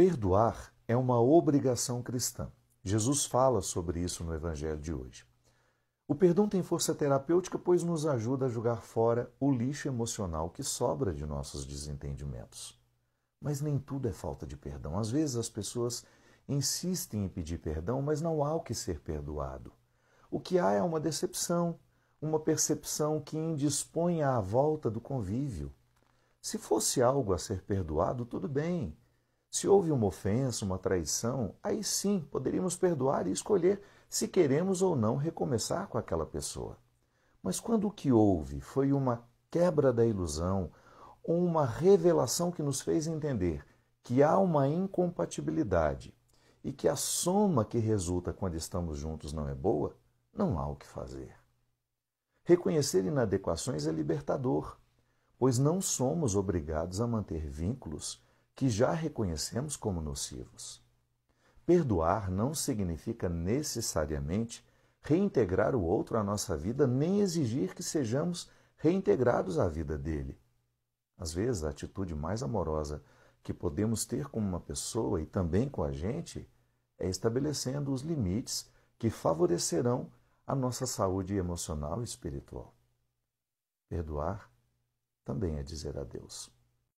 Perdoar é uma obrigação cristã. Jesus fala sobre isso no Evangelho de hoje. O perdão tem força terapêutica, pois nos ajuda a jogar fora o lixo emocional que sobra de nossos desentendimentos. Mas nem tudo é falta de perdão. Às vezes as pessoas insistem em pedir perdão, mas não há o que ser perdoado. O que há é uma decepção, uma percepção que indispõe à volta do convívio. Se fosse algo a ser perdoado, tudo bem, se houve uma ofensa, uma traição, aí sim poderíamos perdoar e escolher se queremos ou não recomeçar com aquela pessoa. Mas quando o que houve foi uma quebra da ilusão, ou uma revelação que nos fez entender que há uma incompatibilidade e que a soma que resulta quando estamos juntos não é boa, não há o que fazer. Reconhecer inadequações é libertador, pois não somos obrigados a manter vínculos que já reconhecemos como nocivos. Perdoar não significa necessariamente reintegrar o outro à nossa vida, nem exigir que sejamos reintegrados à vida dele. Às vezes, a atitude mais amorosa que podemos ter com uma pessoa e também com a gente é estabelecendo os limites que favorecerão a nossa saúde emocional e espiritual. Perdoar também é dizer adeus.